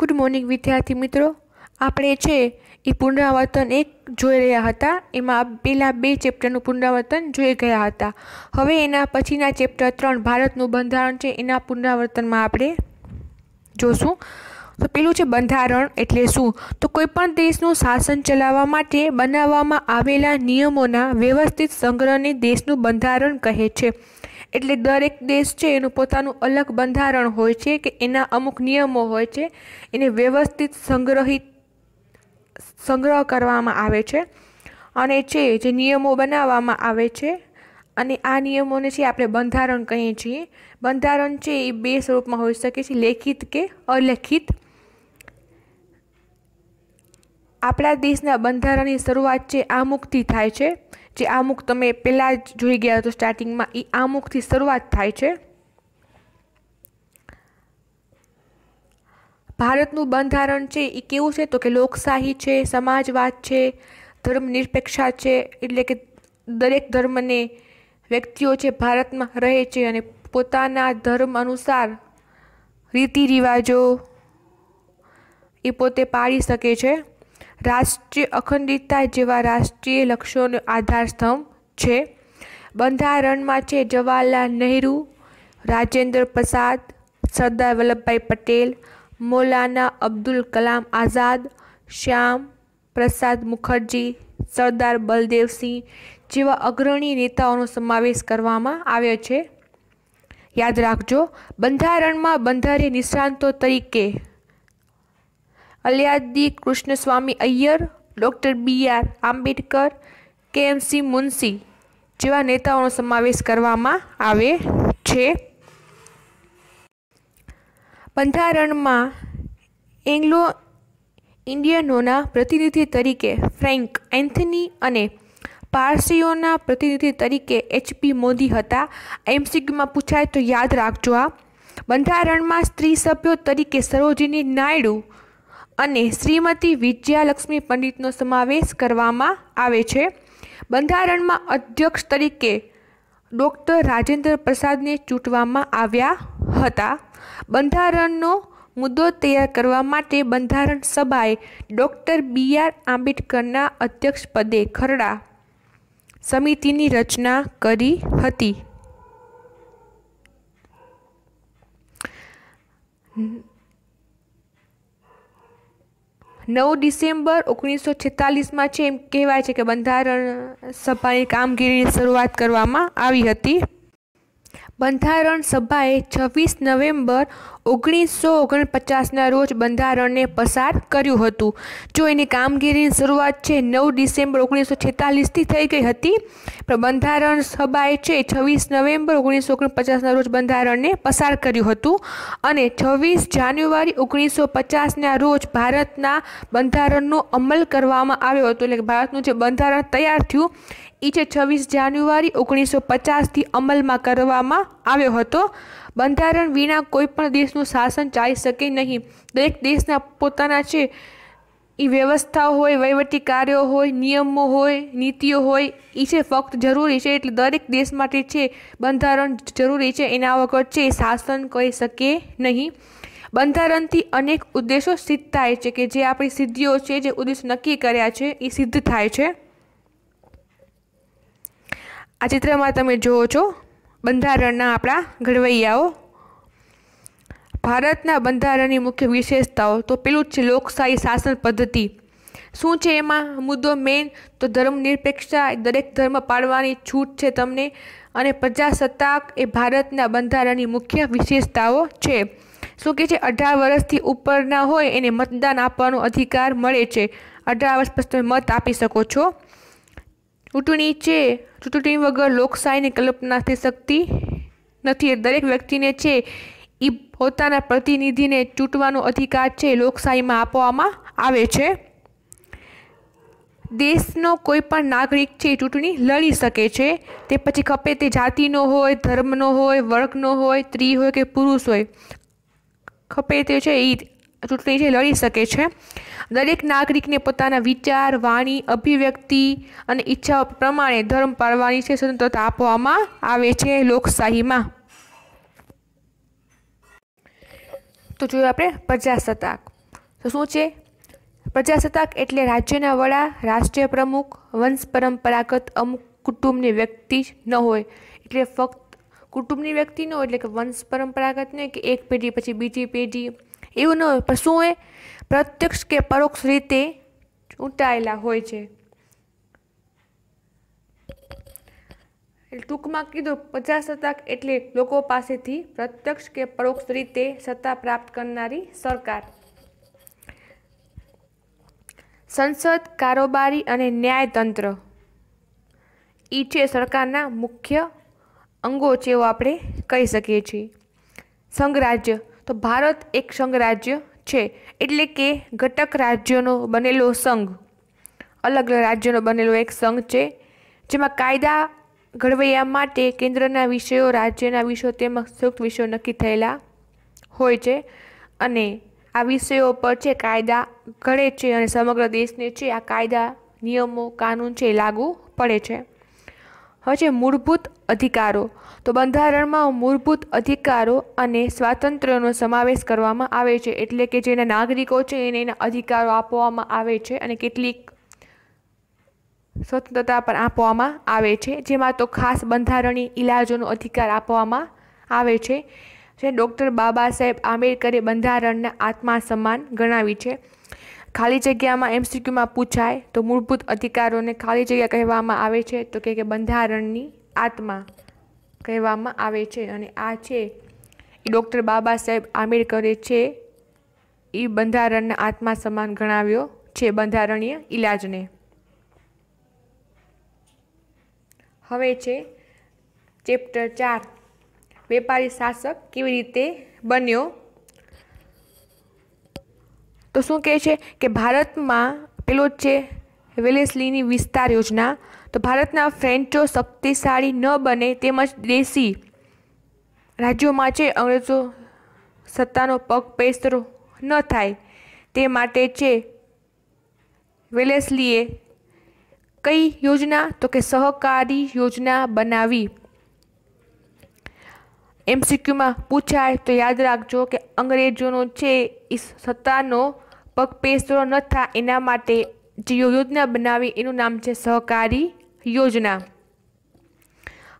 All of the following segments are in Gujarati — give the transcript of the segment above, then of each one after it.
ગુડ મોર્નિંગ વિદ્યાર્થી મિત્રો આપણે છે એ પુનરાવર્તન એક જોઈ રહ્યા હતા એમાં પહેલાં બે ચેપ્ટરનું પુનરાવર્તન જોઈ ગયા હતા હવે એના પછીના ચેપ્ટર ત્રણ ભારતનું બંધારણ છે એના પુનરાવર્તનમાં આપણે જોશું તો પેલું છે બંધારણ એટલે શું તો કોઈપણ દેશનું શાસન ચલાવવા માટે બનાવવામાં આવેલા નિયમોના વ્યવસ્થિત સંગ્રહને દેશનું બંધારણ કહે છે એટલે દરેક દેશ છે એનું પોતાનું અલગ બંધારણ હોય છે કે એના અમુક નિયમો હોય છે એને વ્યવસ્થિત સંગ્રહિત સંગ્રહ કરવામાં આવે છે અને છે જે નિયમો બનાવવામાં આવે છે અને આ નિયમોને છે આપણે બંધારણ કહીએ છીએ બંધારણ છે એ બે સ્વરૂપમાં હોઈ શકે છે લેખિત કે અલેખિત આપણા દેશના બંધારણની શરૂઆત છે આ મુક્તિ થાય છે જે આમુખ તમે પહેલાં જ જોઈ ગયા હતો સ્ટાર્ટિંગમાં એ આમુખથી શરૂઆત થાય છે ભારતનું બંધારણ છે એ કેવું છે તો કે લોકશાહી છે સમાજવાદ છે ધર્મનિરપેક્ષા છે એટલે કે દરેક ધર્મને વ્યક્તિઓ છે ભારતમાં રહે છે અને પોતાના ધર્મ અનુસાર રીતિ રિવાજો એ પોતે પાળી શકે છે રાષ્ટ્રીય અખંડિતતા જેવા રાષ્ટ્રીય લક્ષ્યોનો આધારસ્તંભ છે બંધારણમાં છે જવાહરલાલ નહેરુ રાજેન્દ્ર પ્રસાદ સરદાર વલ્લભભાઈ પટેલ મૌલાના અબ્દુલ કલામ આઝાદ શ્યામ પ્રસાદ મુખર્જી સરદાર બલદેવસિંહ જેવા અગ્રણી નેતાઓનો સમાવેશ કરવામાં આવ્યો છે યાદ રાખજો બંધારણમાં બંધારીય નિષ્ણાંતો તરીકે Alladi Krishnaswami Ayyar doctor B R Ambedkar C Munshi જેવા નેતાઓનો સમાવેશ કરવામાં આવે છે બંધારણમાં એંગ્લો ઇન્ડિયનોના પ્રતિનિધિ તરીકે ફ્રેન્ક એન્થની અને પારસીઓના પ્રતિનિધિ તરીકે એચપી મોદી હતા એમસીક્યુમાં પૂછાય તો યાદ રાખજો આ બંધારણમાં સ્ત્રી સભ્યો તરીકે સરોજિની નાયડુ અને શ્રીમતી વિજયાલક્ષ્મી પંડિતનો સમાવેશ કરવામાં આવે છે બંધારણમાં અધ્યક્ષ તરીકે ડૉક્ટર રાજેન્દ્ર પ્રસાદને ચૂંટવામાં આવ્યા હતા બંધારણનો મુદ્દો તૈયાર કરવા માટે બંધારણ સભાએ ડૉક્ટર બી આર આંબેડકરના અધ્યક્ષપદે ખરડા સમિતિની રચના કરી હતી નવ ડિસેમ્બર ઓગણીસો છેતાલીસમાં છે એમ કહેવાય છે કે બંધારણ સભાની કામગીરીની શરૂઆત કરવામાં આવી હતી બંધારણ સભાએ છવ્વીસ નવેમ્બર ઓગણીસો ઓગણપચાસના રોજ બંધારણને પસાર કર્યું હતું જો એની કામગીરીની શરૂઆત છે નવ ડિસેમ્બર ઓગણીસો છેતાલીસથી થઈ ગઈ હતી પણ બંધારણ સભાએ છે છવ્વીસ નવેમ્બર ઓગણીસો ઓગણપચાસના રોજ બંધારણને પસાર કર્યું હતું અને છવ્વીસ જાન્યુઆરી ઓગણીસો પચાસના રોજ ભારતના બંધારણનો અમલ કરવામાં આવ્યો હતો એટલે ભારતનું જે બંધારણ તૈયાર થયું એ છે છવ્વીસ જાન્યુઆરી ઓગણીસો પચાસથી અમલમાં કરવામાં આવ્યો હતો બંધારણ વિના કોઈ પણ દેશનું શાસન ચાલી શકે નહીં દરેક દેશના પોતાના છે એ વ્યવસ્થા હોય વહીવટી કાર્યો હોય નિયમો હોય નીતિઓ હોય એ છે ફક્ત જરૂરી છે એટલે દરેક દેશ માટે છે બંધારણ જરૂરી છે એના વગર છે શાસન કહી શકે નહીં બંધારણથી અનેક ઉદ્દેશો સિદ્ધ થાય છે કે જે આપણી સિદ્ધિઓ છે જે ઉદ્દેશ નક્કી કર્યા છે એ સિદ્ધ થાય છે આ ચિત્રમાં તમે જુઓ છો બંધારણના આપણા ઘડવૈયાઓ ભારતના બંધારણની મુખ્ય વિશેષતાઓ તો પેલું જ છે લોકશાહી શાસન પદ્ધતિ શું છે એમાં મુદ્દો મેઇન તો ધર્મ નિરપેક્ષતા દરેક ધર્મ પાળવાની છૂટ છે તમને અને પ્રજાસત્તાક એ ભારતના બંધારણની મુખ્ય વિશેષતાઓ છે શું કે છે અઢાર વર્ષથી ઉપરના હોય એને મતદાન આપવાનો અધિકાર મળે છે અઢાર વર્ષ પછી તમે મત આપી શકો છો ચૂંટણી છે ચૂંટણી વગર લોકશાહીની કલ્પના થઈ શકતી નથી દરેક વ્યક્તિને છે એ પોતાના પ્રતિનિધિને ચૂંટવાનો અધિકાર છે લોકશાહીમાં આપવામાં આવે છે દેશનો કોઈ પણ નાગરિક છે ચૂંટણી લડી શકે છે તે પછી ખપે તે જાતિનો હોય ધર્મનો હોય વર્ગનો હોય સ્ત્રી હોય કે પુરુષ હોય ખપે તે છે એ ચૂંટણી છે લડી શકે છે દરેક નાગરિકને પોતાના વિચાર વાણી અભિવ્યક્તિ અને ઈચ્છાઓ પ્રમાણે ધર્મ પાળવાની છે સ્વતંત્રતા આપવામાં આવે છે લોકશાહીમાં તો જોયું આપણે પ્રજાસત્તાક તો શું છે પ્રજાસત્તાક એટલે રાજ્યના વડા રાષ્ટ્રીય પ્રમુખ વંશ પરંપરાગત અમુક કુટુંબની વ્યક્તિ જ ન હોય એટલે ફક્ત કુટુંબની વ્યક્તિ ન હોય એટલે કે વંશ પરંપરાગત નહીં કે એક પેઢી પછી બીજી પેઢી એવું ન હોય પણ શું એ પ્રત્યક્ષ કે પરોક્ષ રીતે ઉંટાયેલા હોય છે ટૂંકમાં કીધું પચાસ સત્તા એટલે લોકો પાસેથી પ્રત્યક્ષ કે પરોક્ષ રીતે સત્તા પ્રાપ્ત કરનારી સરકાર સંસદ કારોબારી અને ન્યાયતંત્ર ઈ છે સરકારના મુખ્ય અંગો જેવો આપણે કહી શકીએ છીએ સંઘરાજ્ય તો ભારત એક સંઘ રાજ્ય છે એટલે કે ઘટક રાજ્યોનો બનેલો સંઘ અલગ અલગ રાજ્યોનો બનેલો એક સંઘ છે જેમાં કાયદા ઘડવૈયા માટે કેન્દ્રના વિષયો રાજ્યના વિષયો તેમજ સંયુક્ત વિષયો નક્કી થયેલા હોય છે અને આ વિષયો પર છે કાયદા ઘડે છે અને સમગ્ર દેશને છે આ કાયદા નિયમો કાનૂન છે લાગુ પડે છે હજે મૂળભૂત અધિકારો તો બંધારણમાં મૂળભૂત અધિકારો અને સ્વાતંત્ર્યનો સમાવેશ કરવામાં આવે છે એટલે કે જેના નાગરિકો છે એને એના અધિકારો આપવામાં આવે છે અને કેટલીક સ્વતંત્રતા પણ આપવામાં આવે છે જેમાં તો ખાસ બંધારણીય ઇલાજોનો અધિકાર આપવામાં આવે છે જે ડૉક્ટર બાબા સાહેબ આંબેડકરે બંધારણના આત્મા સમાન ગણાવી છે ખાલી જગ્યામાં એમસીક્યુમાં પૂછાય તો મૂળભૂત અધિકારોને ખાલી જગ્યા કહેવામાં આવે છે તો કે બંધારણની આત્મા કહેવામાં આવે છે અને આ છે એ ડૉક્ટર બાબા સાહેબ આંબેડકરે છે એ બંધારણના આત્મા સમાન ગણાવ્યો છે બંધારણીય ઇલાજને હવે છે ચેપ્ટર ચાર વેપારી શાસક કેવી રીતે બન્યો તો શું કહે છે કે ભારતમાં પેલો છે વેલેસલીની વિસ્તાર યોજના તો ભારતના ફ્રેન્ચો શક્તિશાળી ન બને તેમજ દેશી રાજ્યોમાં છે અંગ્રેજો સત્તાનો પગ પેસરો ન થાય તે માટે છે વેલેસલીએ કઈ યોજના તો કે સહકારી યોજના બનાવી એમસીક્યુમાં પૂછાય તો યાદ રાખજો કે અંગ્રેજોનો છે એ સત્તાનો પગપેસરો ન થાય એના માટે જે યોજના બનાવી એનું નામ છે સહકારી યોજના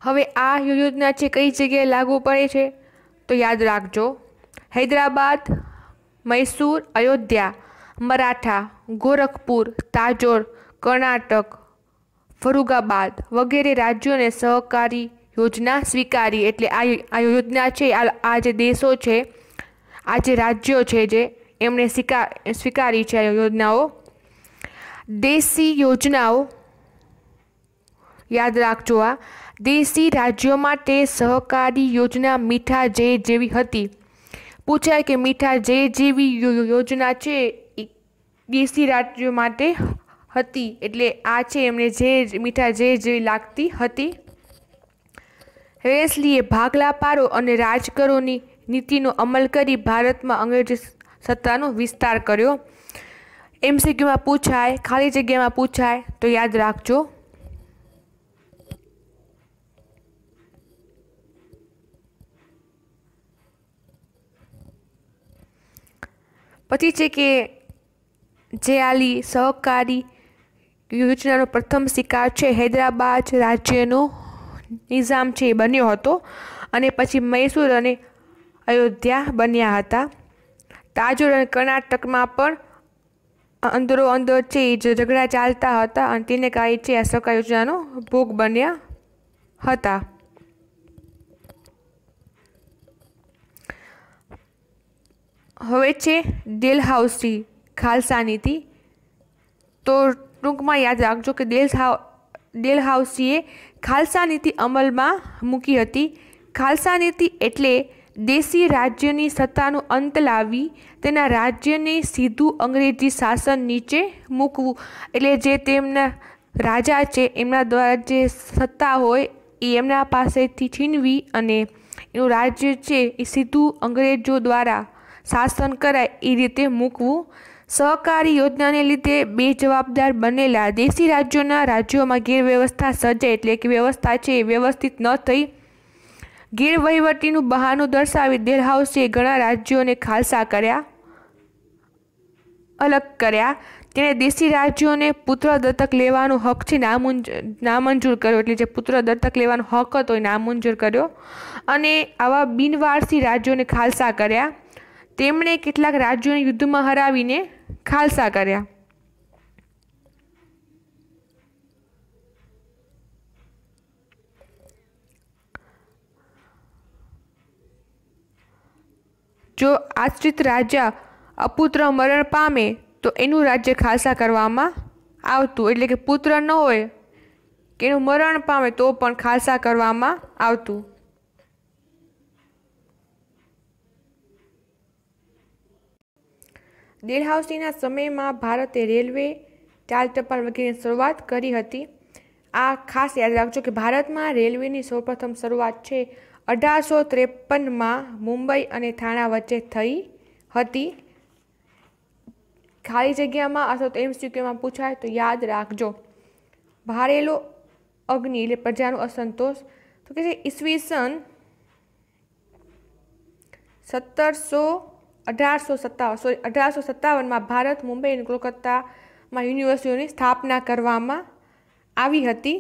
હવે આ યોજના છે કઈ જગ્યાએ લાગુ પડે છે તો યાદ રાખજો હૈદરાબાદ મૈસૂર અયોધ્યા મરાઠા ગોરખપુર તાજોર કર્ણાટક ફરુગાબાદ વગેરે રાજ્યોને સહકારી યોજના સ્વીકારી એટલે આ યોજના છે આ જે દેશો છે આ જે રાજ્યો છે જે એમણે સ્વીકારી છે આ યોજનાઓ દેશી યોજનાઓ યાદ રાખજો આ દેશી રાજ્યો માટે સહકારી યોજના મીઠા જે જેવી હતી પૂછાય કે મીઠા જે જેવી યોજના છે દેશી રાજ્યો માટે હતી એટલે આ છે એમને જે મીઠા જે જેવી લાગતી હતી રેસલીએ ભાગલા પાડો અને રાજ કરોની નીતિનો અમલ કરી ભારતમાં અંગ્રેજી સત્તાનો વિસ્તાર કર્યો એમસીક્યુમાં પૂછાય ખાલી જગ્યામાં પૂછાય તો યાદ રાખજો પછી છે કે જે આલી સહકારી યોજનાનો પ્રથમ શિકાર છે હૈદરાબાદ રાજ્યનો નિઝામ છે એ બન્યો હતો અને પછી મૈસૂર અને અયોધ્યા બન્યા હતા તાજોર અને કર્ણાટકમાં પણ અંદરો અંદર છે એ ઝઘડા ચાલતા હતા અને તેને કારણે છે આ સકા યોજનાનો ભોગ બન્યા હતા હવે છે ડેલહાઉસી ખાલસાનીથી તો ટૂંકમાં યાદ રાખજો કે ડેલહાઉ દેલહાઉસીએ ખાલસા નીતિ અમલમાં મૂકી હતી ખાલસા નીતિ એટલે દેશી રાજ્યની સત્તાનું અંત લાવી તેના રાજ્યને સીધું અંગ્રેજી શાસન નીચે મૂકવું એટલે જે તેમના રાજા છે એમના દ્વારા જે સત્તા હોય એ એમના પાસેથી છીનવી અને એનું રાજ્ય છે એ સીધું અંગ્રેજો દ્વારા શાસન કરાય એ રીતે મૂકવું સહકારી યોજનાને લીધે બે જવાબદાર બનેલા દેશી રાજ્યોના રાજ્યોમાં ગેરવ્યવસ્થા સર્જાય એટલે કે વ્યવસ્થા છે એ વ્યવસ્થિત ન થઈ ગીર વહીવટીનું બહાનું દર્શાવી ડેલહાઉસીએ ઘણા રાજ્યોને ખાલસા કર્યા અલગ કર્યા તેણે દેશી રાજ્યોને પુત્ર દત્તક લેવાનો હકથી છે નામંજૂર કર્યો એટલે જે પુત્ર દત્તક લેવાનો હક હતો એ નામંજૂર કર્યો અને આવા બિનવારસી રાજ્યોને ખાલસા કર્યા તેમણે કેટલાક રાજ્યોને યુદ્ધમાં હરાવીને ખાલસા કર્યા જો આશ્રિત રાજા અપુત્ર મરણ પામે તો એનું રાજ્ય ખાસા કરવામાં આવતું એટલે કે પુત્ર ન હોય કે એનું મરણ પામે તો પણ ખાસા કરવામાં આવતું ડેલહાઉસીના સમયમાં ભારતે રેલવે ચાલ ટપાલ વગેરે શરૂઆત કરી હતી આ ખાસ યાદ રાખજો કે ભારતમાં રેલવેની સૌપ્રથમ શરૂઆત છે અઢારસો ત્રેપનમાં મુંબઈ અને થાણા વચ્ચે થઈ હતી ખાલી જગ્યામાં અથવા તો એમસીક્યુમાં પૂછાય તો યાદ રાખજો ભારેલો અગ્નિ એટલે પ્રજાનો અસંતોષ તો કે છે ઈસવીસન સત્તરસો અઢારસો સત્તાવન સોરી અઢારસો સત્તાવનમાં ભારત મુંબઈ અને કોલકાતામાં યુનિવર્સિટીઓની સ્થાપના કરવામાં આવી હતી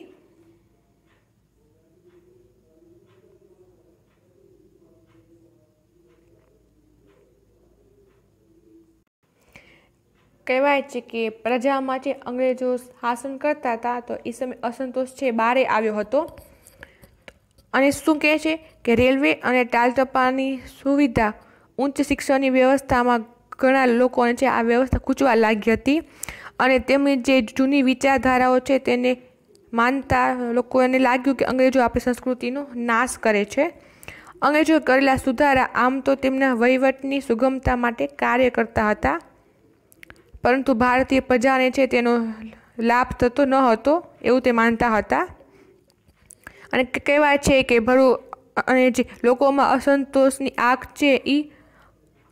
કહેવાય છે કે પ્રજામાં જે અંગ્રેજો શાસન કરતા હતા તો એ સમયે અસંતોષ છે બારે આવ્યો હતો અને શું કહે છે કે રેલવે અને ટપાની સુવિધા ઉચ્ચ શિક્ષણની વ્યવસ્થામાં ઘણા લોકોને છે આ વ્યવસ્થા ખૂંચવા લાગી હતી અને તેમની જે જૂની વિચારધારાઓ છે તેને માનતા લોકોને લાગ્યું કે અંગ્રેજો આપણી સંસ્કૃતિનો નાશ કરે છે અંગ્રેજો કરેલા સુધારા આમ તો તેમના વહીવટની સુગમતા માટે કાર્ય કરતા હતા પરંતુ ભારતીય પ્રજાને છે તેનો લાભ થતો ન હતો એવું તે માનતા હતા અને કહેવાય છે કે ભરૂ અને જે લોકોમાં અસંતોષની આગ છે એ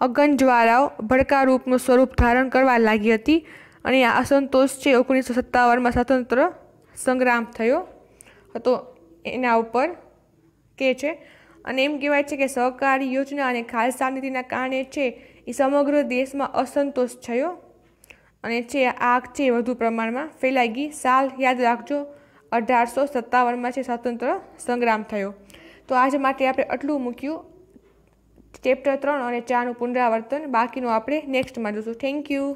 અગન જ્વાળાઓ ભડકા રૂપનું સ્વરૂપ ધારણ કરવા લાગી હતી અને આ અસંતોષ છે ઓગણીસો સત્તાવનમાં સ્વતંત્ર સંગ્રામ થયો હતો એના ઉપર કે છે અને એમ કહેવાય છે કે સહકારી યોજના અને ખાલસા નીતિના કારણે છે એ સમગ્ર દેશમાં અસંતોષ થયો અને છે આગ છે વધુ પ્રમાણમાં ફેલાઈ ગઈ સાલ યાદ રાખજો અઢારસો સત્તાવનમાં છે સ્વતંત્ર સંગ્રામ થયો તો આજ માટે આપણે આટલું મૂક્યું ચેપ્ટર ત્રણ અને ચારનું પુનરાવર્તન બાકીનું આપણે નેક્સ્ટમાં જોશું થેન્ક યુ